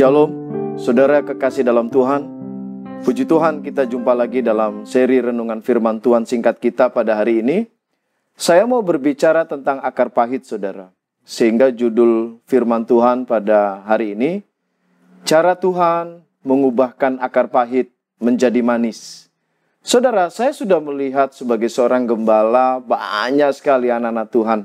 Shalom, saudara kekasih dalam Tuhan. Puji Tuhan, kita jumpa lagi dalam seri renungan Firman Tuhan singkat kita pada hari ini. Saya mau berbicara tentang akar pahit, saudara, sehingga judul Firman Tuhan pada hari ini: "Cara Tuhan mengubahkan akar pahit menjadi manis." Saudara, saya sudah melihat sebagai seorang gembala, banyak sekali anak-anak Tuhan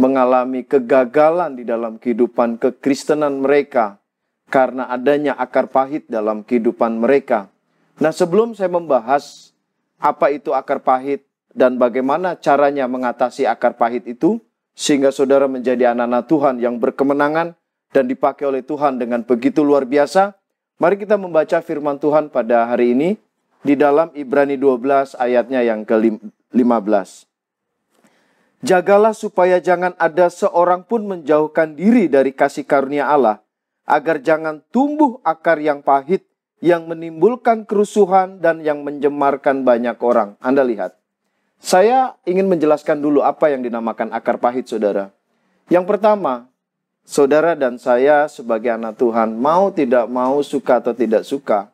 mengalami kegagalan di dalam kehidupan kekristenan mereka karena adanya akar pahit dalam kehidupan mereka. Nah, sebelum saya membahas apa itu akar pahit dan bagaimana caranya mengatasi akar pahit itu sehingga saudara menjadi anak-anak Tuhan yang berkemenangan dan dipakai oleh Tuhan dengan begitu luar biasa, mari kita membaca firman Tuhan pada hari ini di dalam Ibrani 12 ayatnya yang ke-15. Jagalah supaya jangan ada seorang pun menjauhkan diri dari kasih karunia Allah agar jangan tumbuh akar yang pahit yang menimbulkan kerusuhan dan yang menjemarkan banyak orang. Anda lihat. Saya ingin menjelaskan dulu apa yang dinamakan akar pahit, Saudara. Yang pertama, Saudara dan saya sebagai anak Tuhan mau tidak mau suka atau tidak suka,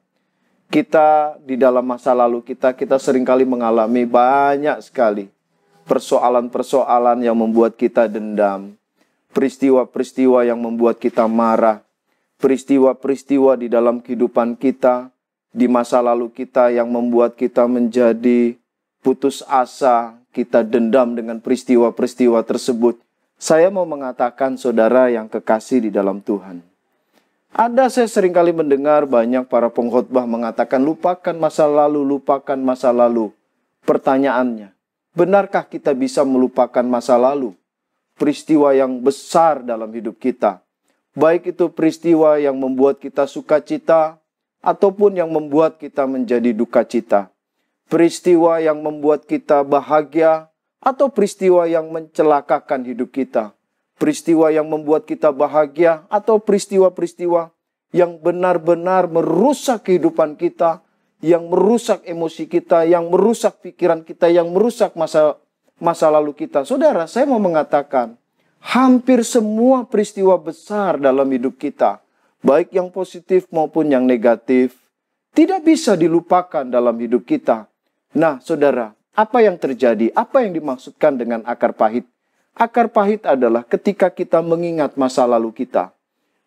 kita di dalam masa lalu kita kita seringkali mengalami banyak sekali persoalan-persoalan yang membuat kita dendam, peristiwa-peristiwa yang membuat kita marah, peristiwa-peristiwa di dalam kehidupan kita, di masa lalu kita yang membuat kita menjadi putus asa, kita dendam dengan peristiwa-peristiwa tersebut. Saya mau mengatakan saudara yang kekasih di dalam Tuhan. Ada saya seringkali mendengar banyak para pengkhotbah mengatakan lupakan masa lalu, lupakan masa lalu. Pertanyaannya, benarkah kita bisa melupakan masa lalu? Peristiwa yang besar dalam hidup kita baik itu peristiwa yang membuat kita sukacita ataupun yang membuat kita menjadi duka cita, peristiwa yang membuat kita bahagia atau peristiwa yang mencelakakan hidup kita, peristiwa yang membuat kita bahagia atau peristiwa-peristiwa yang benar-benar merusak kehidupan kita, yang merusak emosi kita, yang merusak pikiran kita, yang merusak masa masa lalu kita. Saudara, saya mau mengatakan hampir semua peristiwa besar dalam hidup kita, baik yang positif maupun yang negatif, tidak bisa dilupakan dalam hidup kita. Nah, saudara, apa yang terjadi? Apa yang dimaksudkan dengan akar pahit? Akar pahit adalah ketika kita mengingat masa lalu kita,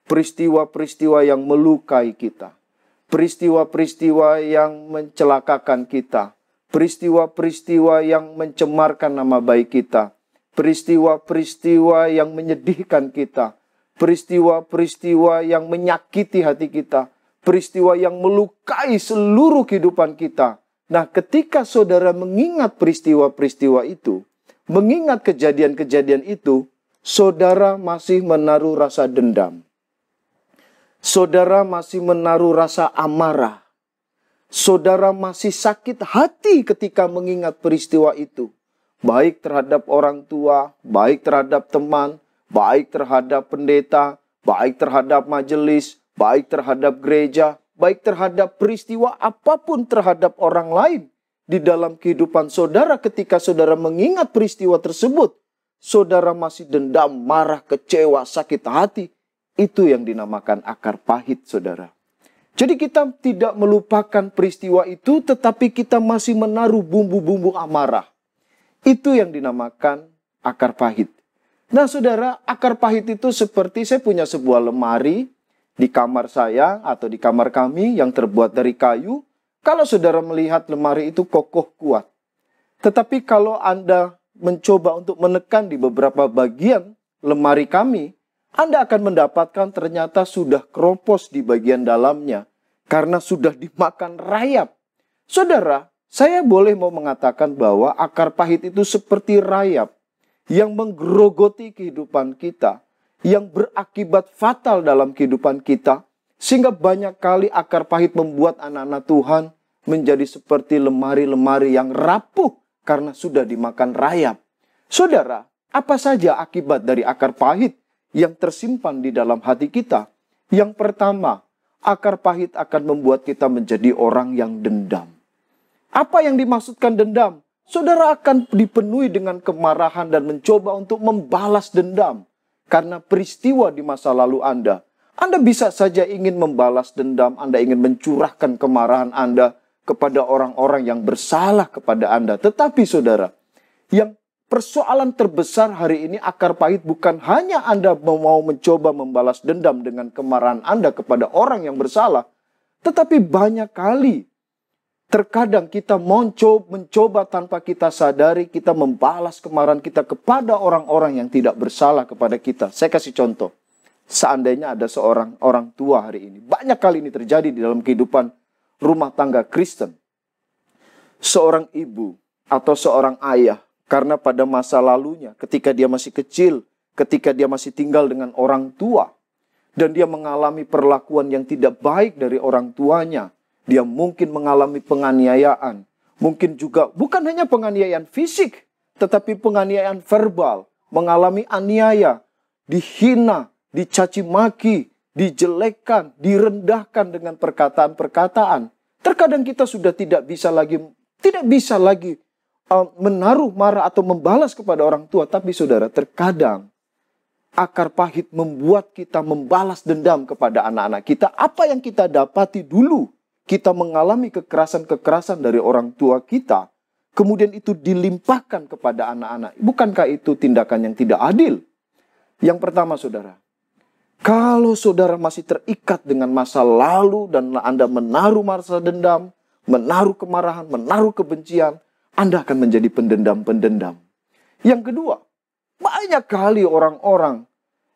peristiwa-peristiwa yang melukai kita, peristiwa-peristiwa yang mencelakakan kita, peristiwa-peristiwa yang mencemarkan nama baik kita, peristiwa-peristiwa yang menyedihkan kita, peristiwa-peristiwa yang menyakiti hati kita, peristiwa yang melukai seluruh kehidupan kita. Nah, ketika saudara mengingat peristiwa-peristiwa itu, mengingat kejadian-kejadian itu, saudara masih menaruh rasa dendam. Saudara masih menaruh rasa amarah. Saudara masih sakit hati ketika mengingat peristiwa itu baik terhadap orang tua, baik terhadap teman, baik terhadap pendeta, baik terhadap majelis, baik terhadap gereja, baik terhadap peristiwa apapun terhadap orang lain di dalam kehidupan saudara ketika saudara mengingat peristiwa tersebut, saudara masih dendam, marah, kecewa, sakit hati. Itu yang dinamakan akar pahit, saudara. Jadi kita tidak melupakan peristiwa itu, tetapi kita masih menaruh bumbu-bumbu amarah. Itu yang dinamakan akar pahit. Nah saudara, akar pahit itu seperti saya punya sebuah lemari di kamar saya atau di kamar kami yang terbuat dari kayu. Kalau saudara melihat lemari itu kokoh kuat. Tetapi kalau Anda mencoba untuk menekan di beberapa bagian lemari kami, Anda akan mendapatkan ternyata sudah keropos di bagian dalamnya karena sudah dimakan rayap. Saudara, saya boleh mau mengatakan bahwa akar pahit itu seperti rayap yang menggerogoti kehidupan kita, yang berakibat fatal dalam kehidupan kita, sehingga banyak kali akar pahit membuat anak-anak Tuhan menjadi seperti lemari-lemari yang rapuh karena sudah dimakan rayap. Saudara, apa saja akibat dari akar pahit yang tersimpan di dalam hati kita? Yang pertama, akar pahit akan membuat kita menjadi orang yang dendam. Apa yang dimaksudkan dendam? Saudara akan dipenuhi dengan kemarahan dan mencoba untuk membalas dendam karena peristiwa di masa lalu Anda. Anda bisa saja ingin membalas dendam, Anda ingin mencurahkan kemarahan Anda kepada orang-orang yang bersalah kepada Anda. Tetapi saudara, yang persoalan terbesar hari ini akar pahit bukan hanya Anda mau mencoba membalas dendam dengan kemarahan Anda kepada orang yang bersalah, tetapi banyak kali Terkadang kita mencoba, mencoba tanpa kita sadari, kita membalas kemarahan kita kepada orang-orang yang tidak bersalah kepada kita. Saya kasih contoh. Seandainya ada seorang orang tua hari ini, banyak kali ini terjadi di dalam kehidupan rumah tangga Kristen. Seorang ibu atau seorang ayah, karena pada masa lalunya, ketika dia masih kecil, ketika dia masih tinggal dengan orang tua, dan dia mengalami perlakuan yang tidak baik dari orang tuanya, dia mungkin mengalami penganiayaan. Mungkin juga bukan hanya penganiayaan fisik, tetapi penganiayaan verbal, mengalami aniaya, dihina, dicaci maki, dijelekan, direndahkan dengan perkataan-perkataan. Terkadang kita sudah tidak bisa lagi tidak bisa lagi uh, menaruh marah atau membalas kepada orang tua, tapi saudara, terkadang akar pahit membuat kita membalas dendam kepada anak-anak kita. Apa yang kita dapati dulu kita mengalami kekerasan-kekerasan dari orang tua kita, kemudian itu dilimpahkan kepada anak-anak. Bukankah itu tindakan yang tidak adil? Yang pertama, saudara, kalau saudara masih terikat dengan masa lalu dan Anda menaruh masa dendam, menaruh kemarahan, menaruh kebencian, Anda akan menjadi pendendam-pendendam. Yang kedua, banyak kali orang-orang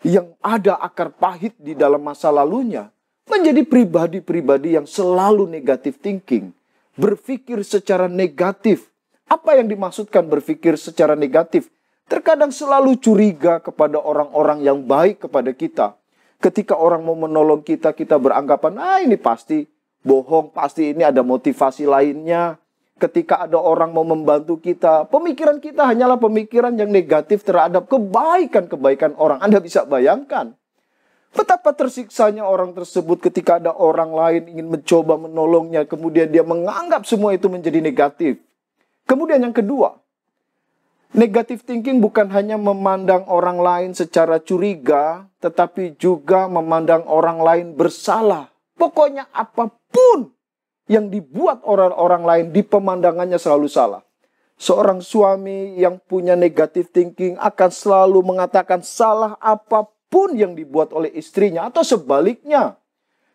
yang ada akar pahit di dalam masa lalunya, menjadi pribadi-pribadi yang selalu negatif thinking, berpikir secara negatif. Apa yang dimaksudkan berpikir secara negatif? Terkadang selalu curiga kepada orang-orang yang baik kepada kita. Ketika orang mau menolong kita, kita beranggapan, "Ah, ini pasti bohong, pasti ini ada motivasi lainnya." Ketika ada orang mau membantu kita, pemikiran kita hanyalah pemikiran yang negatif terhadap kebaikan-kebaikan orang. Anda bisa bayangkan, Betapa tersiksanya orang tersebut ketika ada orang lain ingin mencoba menolongnya, kemudian dia menganggap semua itu menjadi negatif. Kemudian yang kedua, negatif thinking bukan hanya memandang orang lain secara curiga, tetapi juga memandang orang lain bersalah. Pokoknya apapun yang dibuat orang-orang lain di pemandangannya selalu salah. Seorang suami yang punya negatif thinking akan selalu mengatakan salah apapun pun yang dibuat oleh istrinya atau sebaliknya.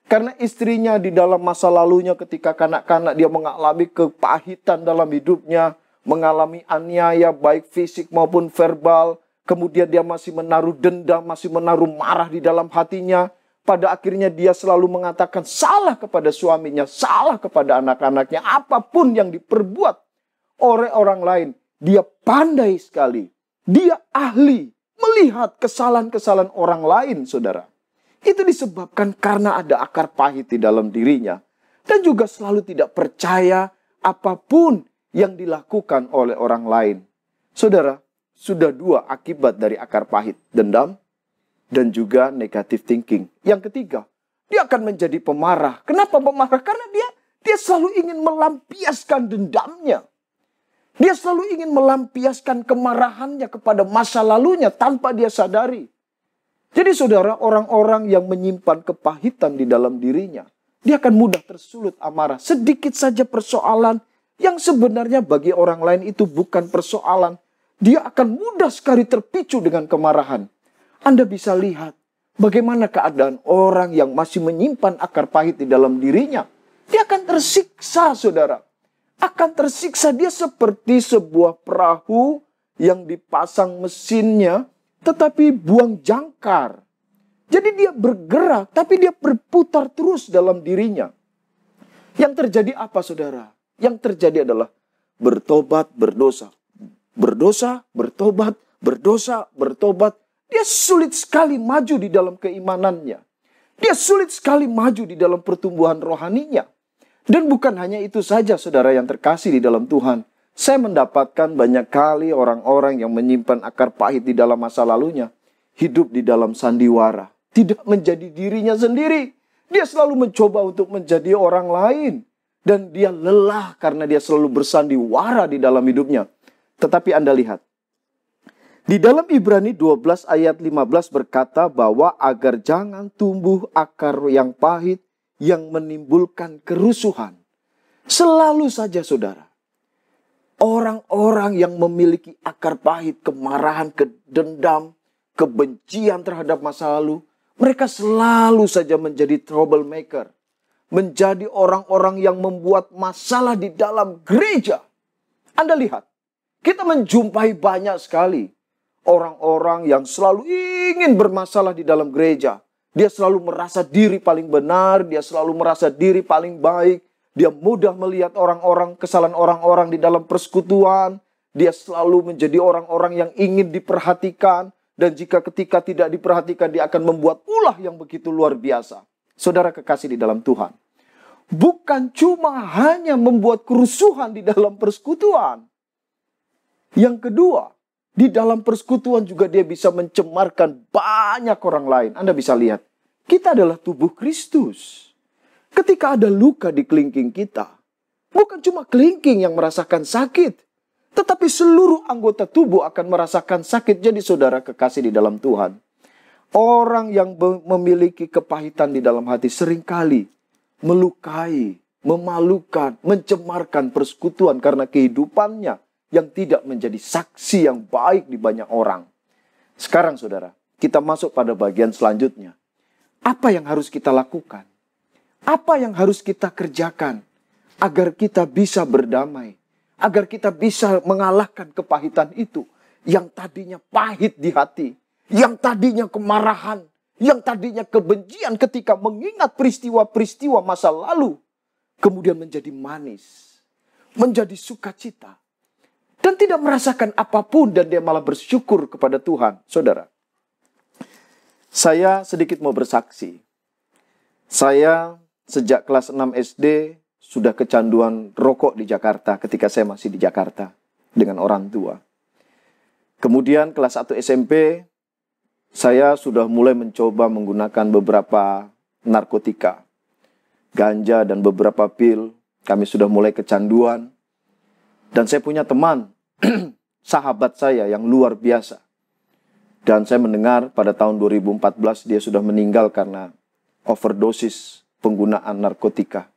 Karena istrinya di dalam masa lalunya ketika kanak-kanak dia mengalami kepahitan dalam hidupnya, mengalami aniaya baik fisik maupun verbal, kemudian dia masih menaruh dendam, masih menaruh marah di dalam hatinya. Pada akhirnya dia selalu mengatakan salah kepada suaminya, salah kepada anak-anaknya, apapun yang diperbuat oleh orang lain. Dia pandai sekali, dia ahli melihat kesalahan-kesalahan orang lain, saudara. Itu disebabkan karena ada akar pahit di dalam dirinya. Dan juga selalu tidak percaya apapun yang dilakukan oleh orang lain. Saudara, sudah dua akibat dari akar pahit. Dendam dan juga negative thinking. Yang ketiga, dia akan menjadi pemarah. Kenapa pemarah? Karena dia dia selalu ingin melampiaskan dendamnya. Dia selalu ingin melampiaskan kemarahannya kepada masa lalunya tanpa dia sadari. Jadi saudara, orang-orang yang menyimpan kepahitan di dalam dirinya, dia akan mudah tersulut amarah. Sedikit saja persoalan yang sebenarnya bagi orang lain itu bukan persoalan. Dia akan mudah sekali terpicu dengan kemarahan. Anda bisa lihat bagaimana keadaan orang yang masih menyimpan akar pahit di dalam dirinya. Dia akan tersiksa, saudara akan tersiksa. Dia seperti sebuah perahu yang dipasang mesinnya tetapi buang jangkar. Jadi dia bergerak tapi dia berputar terus dalam dirinya. Yang terjadi apa saudara? Yang terjadi adalah bertobat, berdosa. Berdosa, bertobat, berdosa, bertobat. Dia sulit sekali maju di dalam keimanannya. Dia sulit sekali maju di dalam pertumbuhan rohaninya. Dan bukan hanya itu saja saudara yang terkasih di dalam Tuhan. Saya mendapatkan banyak kali orang-orang yang menyimpan akar pahit di dalam masa lalunya. Hidup di dalam sandiwara. Tidak menjadi dirinya sendiri. Dia selalu mencoba untuk menjadi orang lain. Dan dia lelah karena dia selalu bersandiwara di dalam hidupnya. Tetapi Anda lihat. Di dalam Ibrani 12 ayat 15 berkata bahwa agar jangan tumbuh akar yang pahit yang menimbulkan kerusuhan. Selalu saja saudara, orang-orang yang memiliki akar pahit, kemarahan, kedendam, kebencian terhadap masa lalu, mereka selalu saja menjadi troublemaker. Menjadi orang-orang yang membuat masalah di dalam gereja. Anda lihat, kita menjumpai banyak sekali orang-orang yang selalu ingin bermasalah di dalam gereja. Dia selalu merasa diri paling benar, dia selalu merasa diri paling baik. Dia mudah melihat orang-orang, kesalahan orang-orang di dalam persekutuan. Dia selalu menjadi orang-orang yang ingin diperhatikan. Dan jika ketika tidak diperhatikan, dia akan membuat ulah yang begitu luar biasa. Saudara kekasih di dalam Tuhan. Bukan cuma hanya membuat kerusuhan di dalam persekutuan. Yang kedua, di dalam persekutuan juga dia bisa mencemarkan banyak orang lain. Anda bisa lihat, kita adalah tubuh Kristus. Ketika ada luka di kelingking kita, bukan cuma kelingking yang merasakan sakit, tetapi seluruh anggota tubuh akan merasakan sakit. Jadi saudara kekasih di dalam Tuhan, orang yang memiliki kepahitan di dalam hati seringkali melukai, memalukan, mencemarkan persekutuan karena kehidupannya yang tidak menjadi saksi yang baik di banyak orang. Sekarang saudara, kita masuk pada bagian selanjutnya. Apa yang harus kita lakukan? Apa yang harus kita kerjakan agar kita bisa berdamai? Agar kita bisa mengalahkan kepahitan itu yang tadinya pahit di hati, yang tadinya kemarahan, yang tadinya kebencian ketika mengingat peristiwa-peristiwa masa lalu, kemudian menjadi manis, menjadi sukacita, dan tidak merasakan apapun dan dia malah bersyukur kepada Tuhan. Saudara, saya sedikit mau bersaksi. Saya sejak kelas 6 SD sudah kecanduan rokok di Jakarta ketika saya masih di Jakarta dengan orang tua. Kemudian kelas 1 SMP saya sudah mulai mencoba menggunakan beberapa narkotika. Ganja dan beberapa pil, kami sudah mulai kecanduan. Dan saya punya teman sahabat saya yang luar biasa. Dan saya mendengar pada tahun 2014 dia sudah meninggal karena overdosis penggunaan narkotika.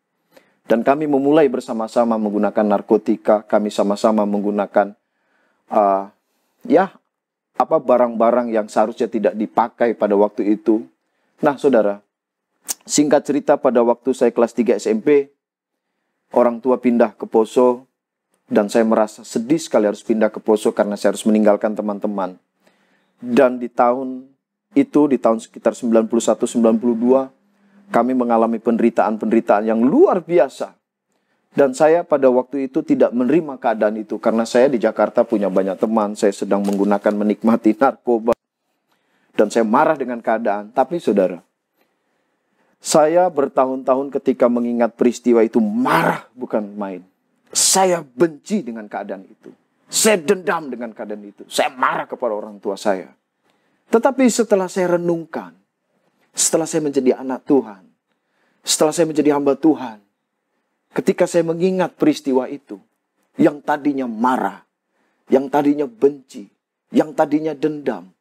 Dan kami memulai bersama-sama menggunakan narkotika, kami sama-sama menggunakan uh, ya apa barang-barang yang seharusnya tidak dipakai pada waktu itu. Nah, Saudara, singkat cerita pada waktu saya kelas 3 SMP, orang tua pindah ke Poso, dan saya merasa sedih sekali harus pindah ke Poso karena saya harus meninggalkan teman-teman. Dan di tahun itu, di tahun sekitar 91-92, kami mengalami penderitaan-penderitaan yang luar biasa. Dan saya pada waktu itu tidak menerima keadaan itu karena saya di Jakarta punya banyak teman, saya sedang menggunakan menikmati narkoba. Dan saya marah dengan keadaan. Tapi saudara, saya bertahun-tahun ketika mengingat peristiwa itu marah bukan main. Saya benci dengan keadaan itu. Saya dendam dengan keadaan itu. Saya marah kepada orang tua saya. Tetapi setelah saya renungkan, setelah saya menjadi anak Tuhan, setelah saya menjadi hamba Tuhan, ketika saya mengingat peristiwa itu, yang tadinya marah, yang tadinya benci, yang tadinya dendam,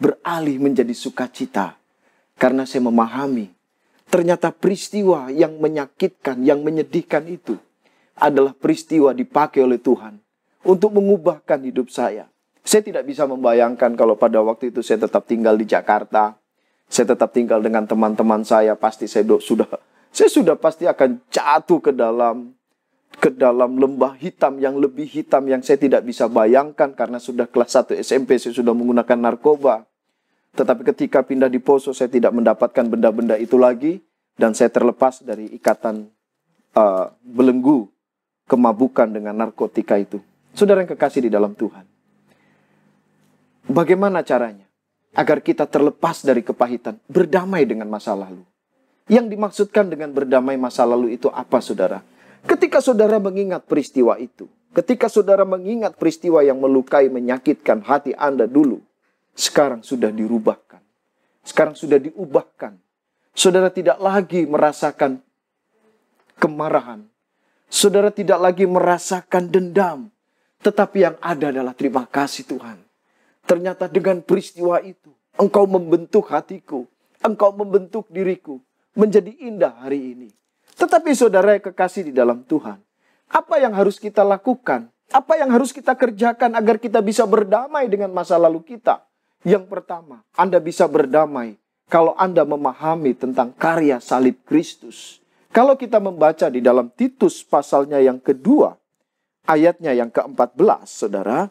beralih menjadi sukacita karena saya memahami ternyata peristiwa yang menyakitkan, yang menyedihkan itu adalah peristiwa dipakai oleh Tuhan untuk mengubahkan hidup saya. Saya tidak bisa membayangkan kalau pada waktu itu saya tetap tinggal di Jakarta, saya tetap tinggal dengan teman-teman saya, pasti saya sudah saya sudah pasti akan jatuh ke dalam ke dalam lembah hitam yang lebih hitam yang saya tidak bisa bayangkan karena sudah kelas 1 SMP saya sudah menggunakan narkoba. Tetapi ketika pindah di Poso saya tidak mendapatkan benda-benda itu lagi dan saya terlepas dari ikatan uh, belenggu kemabukan dengan narkotika itu. Saudara yang kekasih di dalam Tuhan. Bagaimana caranya? Agar kita terlepas dari kepahitan, berdamai dengan masa lalu. Yang dimaksudkan dengan berdamai masa lalu itu apa saudara? Ketika saudara mengingat peristiwa itu, ketika saudara mengingat peristiwa yang melukai, menyakitkan hati Anda dulu, sekarang sudah dirubahkan. Sekarang sudah diubahkan. Saudara tidak lagi merasakan kemarahan, Saudara tidak lagi merasakan dendam. Tetapi yang ada adalah terima kasih Tuhan. Ternyata dengan peristiwa itu, Engkau membentuk hatiku. Engkau membentuk diriku. Menjadi indah hari ini. Tetapi saudara yang kekasih di dalam Tuhan. Apa yang harus kita lakukan? Apa yang harus kita kerjakan agar kita bisa berdamai dengan masa lalu kita? Yang pertama, Anda bisa berdamai kalau Anda memahami tentang karya salib Kristus. Kalau kita membaca di dalam Titus pasalnya yang kedua, ayatnya yang ke-14, saudara.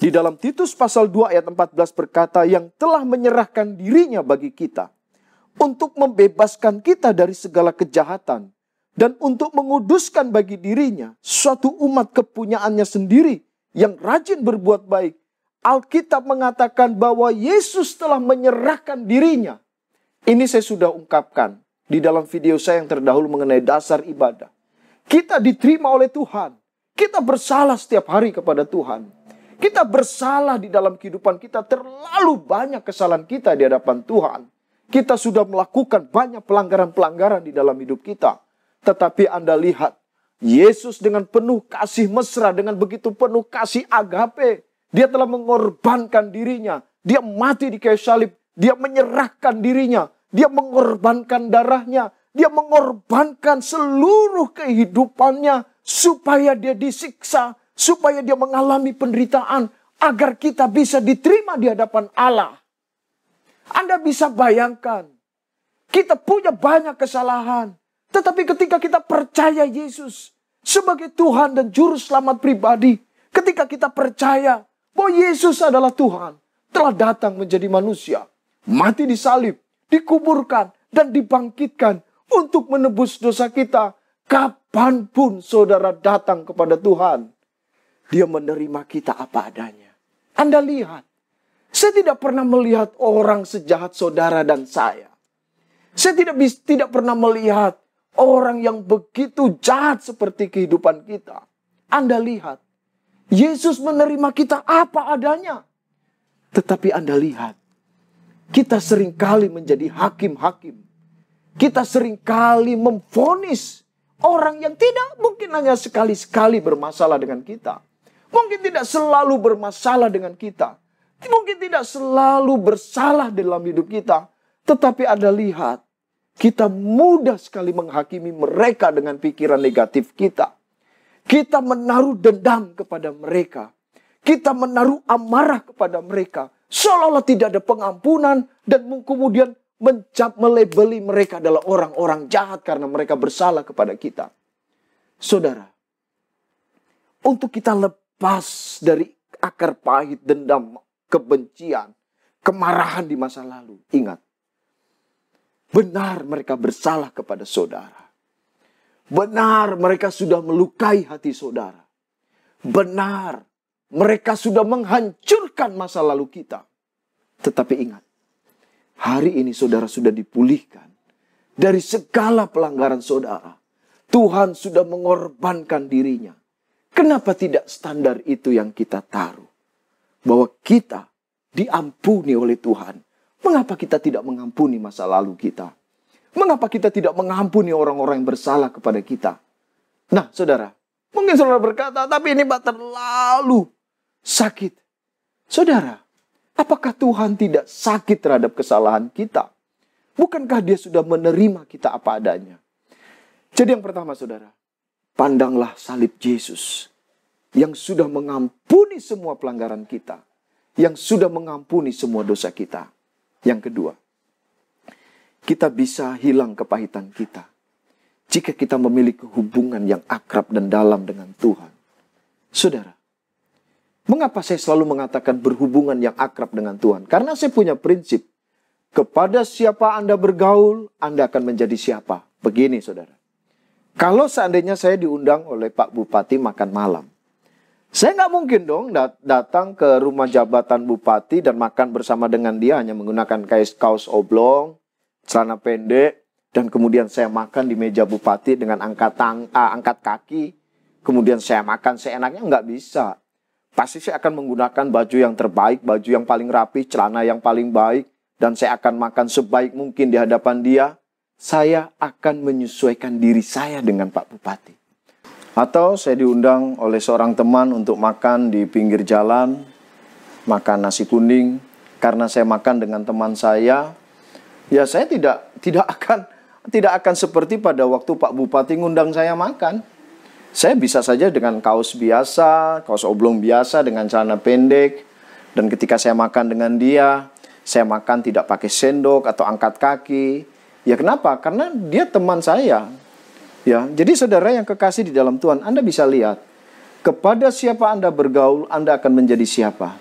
Di dalam Titus pasal 2 ayat 14 berkata yang telah menyerahkan dirinya bagi kita untuk membebaskan kita dari segala kejahatan dan untuk menguduskan bagi dirinya suatu umat kepunyaannya sendiri yang rajin berbuat baik. Alkitab mengatakan bahwa Yesus telah menyerahkan dirinya. Ini saya sudah ungkapkan di dalam video saya yang terdahulu mengenai dasar ibadah. Kita diterima oleh Tuhan. Kita bersalah setiap hari kepada Tuhan. Kita bersalah di dalam kehidupan kita. Terlalu banyak kesalahan kita di hadapan Tuhan. Kita sudah melakukan banyak pelanggaran-pelanggaran di dalam hidup kita. Tetapi Anda lihat, Yesus dengan penuh kasih mesra, dengan begitu penuh kasih agape. Dia telah mengorbankan dirinya. Dia mati di kayu salib. Dia menyerahkan dirinya dia mengorbankan darahnya. Dia mengorbankan seluruh kehidupannya supaya dia disiksa, supaya dia mengalami penderitaan, agar kita bisa diterima di hadapan Allah. Anda bisa bayangkan, kita punya banyak kesalahan, tetapi ketika kita percaya Yesus sebagai Tuhan dan Juru Selamat pribadi, ketika kita percaya bahwa Yesus adalah Tuhan, telah datang menjadi manusia, mati di salib, dikuburkan, dan dibangkitkan untuk menebus dosa kita. Kapanpun saudara datang kepada Tuhan, Dia menerima kita apa adanya. Anda lihat, saya tidak pernah melihat orang sejahat saudara dan saya. Saya tidak tidak pernah melihat orang yang begitu jahat seperti kehidupan kita. Anda lihat, Yesus menerima kita apa adanya. Tetapi Anda lihat, kita seringkali menjadi hakim-hakim. Kita seringkali memfonis orang yang tidak mungkin hanya sekali-sekali bermasalah dengan kita. Mungkin tidak selalu bermasalah dengan kita. Mungkin tidak selalu bersalah dalam hidup kita. Tetapi Anda lihat, kita mudah sekali menghakimi mereka dengan pikiran negatif kita. Kita menaruh dendam kepada mereka. Kita menaruh amarah kepada mereka. Seolah-olah tidak ada pengampunan dan kemudian mencap melebeli mereka adalah orang-orang jahat karena mereka bersalah kepada kita. Saudara, untuk kita lepas dari akar pahit dendam, kebencian, kemarahan di masa lalu. Ingat, benar mereka bersalah kepada saudara. Benar mereka sudah melukai hati saudara. Benar mereka sudah menghancurkan masa lalu kita. Tetapi ingat, hari ini saudara sudah dipulihkan dari segala pelanggaran saudara. Tuhan sudah mengorbankan dirinya. Kenapa tidak standar itu yang kita taruh? Bahwa kita diampuni oleh Tuhan. Mengapa kita tidak mengampuni masa lalu kita? Mengapa kita tidak mengampuni orang-orang yang bersalah kepada kita? Nah, saudara, mungkin saudara berkata, tapi ini Pak terlalu sakit. Saudara, apakah Tuhan tidak sakit terhadap kesalahan kita? Bukankah dia sudah menerima kita apa adanya? Jadi yang pertama saudara, pandanglah salib Yesus yang sudah mengampuni semua pelanggaran kita, yang sudah mengampuni semua dosa kita. Yang kedua, kita bisa hilang kepahitan kita jika kita memiliki hubungan yang akrab dan dalam dengan Tuhan. Saudara, Mengapa saya selalu mengatakan berhubungan yang akrab dengan Tuhan? Karena saya punya prinsip. Kepada siapa Anda bergaul, Anda akan menjadi siapa. Begini saudara. Kalau seandainya saya diundang oleh Pak Bupati makan malam. Saya nggak mungkin dong datang ke rumah jabatan bupati dan makan bersama dengan dia hanya menggunakan kaos, kaos oblong, celana pendek, dan kemudian saya makan di meja bupati dengan angkat, tang, ah, angkat kaki. Kemudian saya makan seenaknya nggak bisa pasti saya akan menggunakan baju yang terbaik, baju yang paling rapi, celana yang paling baik, dan saya akan makan sebaik mungkin di hadapan dia. Saya akan menyesuaikan diri saya dengan Pak Bupati. Atau saya diundang oleh seorang teman untuk makan di pinggir jalan, makan nasi kuning, karena saya makan dengan teman saya, ya saya tidak tidak akan tidak akan seperti pada waktu Pak Bupati ngundang saya makan. Saya bisa saja dengan kaos biasa, kaos oblong biasa, dengan celana pendek. Dan ketika saya makan dengan dia, saya makan tidak pakai sendok atau angkat kaki. Ya kenapa? Karena dia teman saya. Ya, jadi saudara yang kekasih di dalam Tuhan, Anda bisa lihat kepada siapa Anda bergaul, Anda akan menjadi siapa.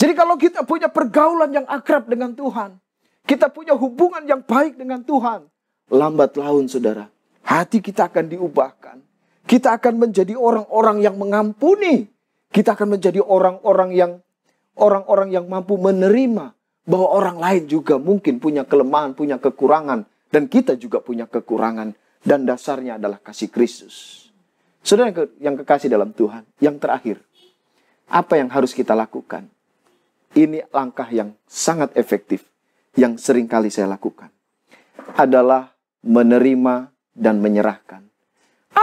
Jadi kalau kita punya pergaulan yang akrab dengan Tuhan, kita punya hubungan yang baik dengan Tuhan, lambat laun saudara, hati kita akan diubahkan. Kita akan menjadi orang-orang yang mengampuni. Kita akan menjadi orang-orang yang orang-orang yang mampu menerima bahwa orang lain juga mungkin punya kelemahan, punya kekurangan dan kita juga punya kekurangan dan dasarnya adalah kasih Kristus. Saudara yang, kekasih dalam Tuhan, yang terakhir, apa yang harus kita lakukan? Ini langkah yang sangat efektif yang sering kali saya lakukan adalah menerima dan menyerahkan.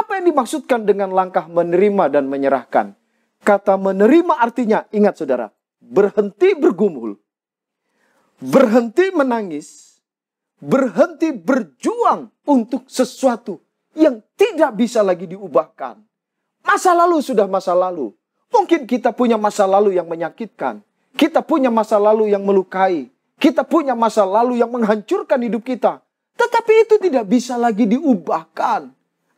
Apa yang dimaksudkan dengan langkah menerima dan menyerahkan? Kata menerima artinya, ingat saudara, berhenti bergumul, berhenti menangis, berhenti berjuang untuk sesuatu yang tidak bisa lagi diubahkan. Masa lalu sudah masa lalu. Mungkin kita punya masa lalu yang menyakitkan, kita punya masa lalu yang melukai, kita punya masa lalu yang menghancurkan hidup kita, tetapi itu tidak bisa lagi diubahkan.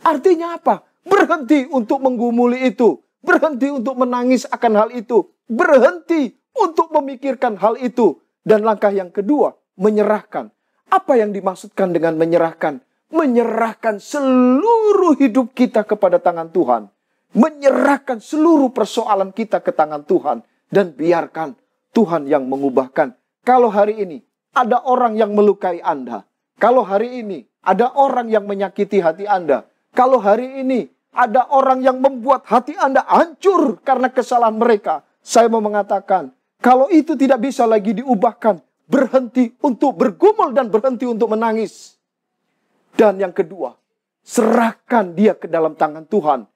Artinya apa? Berhenti untuk menggumuli itu. Berhenti untuk menangis akan hal itu. Berhenti untuk memikirkan hal itu. Dan langkah yang kedua, menyerahkan. Apa yang dimaksudkan dengan menyerahkan? Menyerahkan seluruh hidup kita kepada tangan Tuhan. Menyerahkan seluruh persoalan kita ke tangan Tuhan. Dan biarkan Tuhan yang mengubahkan. Kalau hari ini ada orang yang melukai Anda. Kalau hari ini ada orang yang menyakiti hati Anda kalau hari ini ada orang yang membuat hati Anda hancur karena kesalahan mereka, saya mau mengatakan, kalau itu tidak bisa lagi diubahkan, berhenti untuk bergumul dan berhenti untuk menangis. Dan yang kedua, serahkan dia ke dalam tangan Tuhan.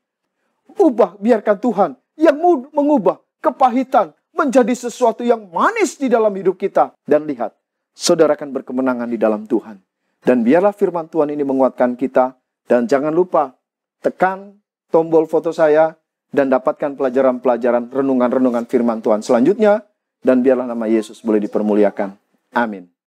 Ubah, biarkan Tuhan yang mengubah kepahitan menjadi sesuatu yang manis di dalam hidup kita. Dan lihat, saudara akan berkemenangan di dalam Tuhan. Dan biarlah firman Tuhan ini menguatkan kita dan jangan lupa tekan tombol foto saya dan dapatkan pelajaran-pelajaran renungan-renungan firman Tuhan selanjutnya dan biarlah nama Yesus boleh dipermuliakan. Amin.